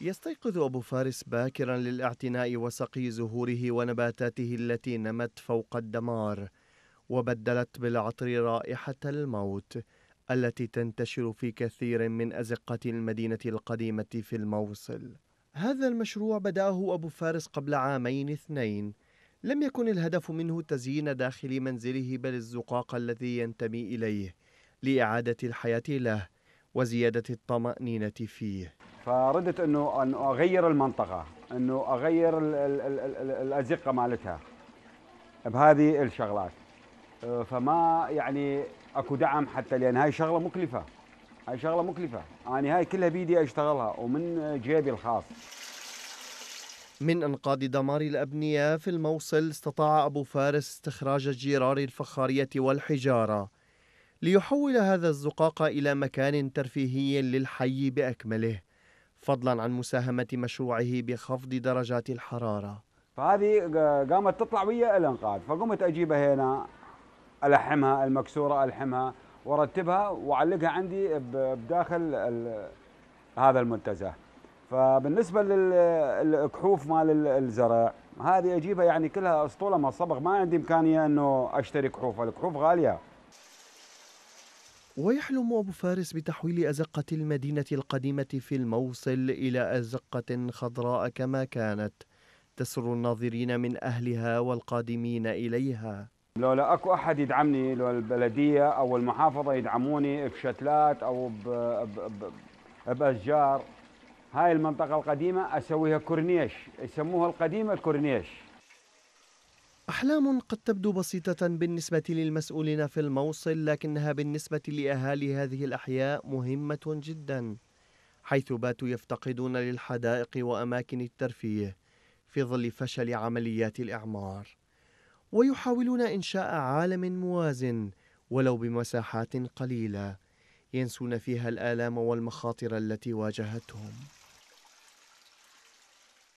يستيقظ أبو فارس باكرا للاعتناء وسقي زهوره ونباتاته التي نمت فوق الدمار وبدلت بالعطر رائحة الموت التي تنتشر في كثير من أزقة المدينة القديمة في الموصل هذا المشروع بدأه أبو فارس قبل عامين اثنين لم يكن الهدف منه تزيين داخل منزله بل الزقاق الذي ينتمي إليه لإعادة الحياة له وزيادة الطمأنينة فيه فردت انه ان اغير المنطقه انه اغير الـ الـ الـ الازقه مالتها بهذه الشغلات أه، فما يعني اكو دعم حتى لان هاي شغله مكلفه هاي شغله مكلفه انا يعني هاي كلها بيدي اشتغلها ومن جيبي الخاص من انقاذ دمار الابنيه في الموصل استطاع ابو فارس استخراج جرار الفخاريه والحجاره ليحول هذا الزقاق الى مكان ترفيهي للحي باكمله فضلا عن مساهمة مشروعه بخفض درجات الحرارة فهذه قامت تطلع ويا الانقاذ فقمت اجيبها هنا الحمها المكسوره الحمها وارتبها واعلقها عندي بداخل هذا المنتزه فبالنسبه للكحوف مال الزرع هذه اجيبها يعني كلها اسطوله ما صبغ ما عندي امكانيه انه اشتري كحوف الكحوف غاليه ويحلم أبو فارس بتحويل أزقة المدينة القديمة في الموصل إلى أزقة خضراء كما كانت تسر الناظرين من أهلها والقادمين إليها لو لا اكو احد يدعمني لو البلديه او المحافظه يدعموني بشتلات او باشجار هاي المنطقه القديمه اسويها كورنيش يسموها القديمه الكورنيش أحلام قد تبدو بسيطة بالنسبة للمسؤولين في الموصل لكنها بالنسبة لأهالي هذه الأحياء مهمة جدا حيث باتوا يفتقدون للحدائق وأماكن الترفيه في ظل فشل عمليات الإعمار ويحاولون إنشاء عالم موازن ولو بمساحات قليلة ينسون فيها الآلام والمخاطر التي واجهتهم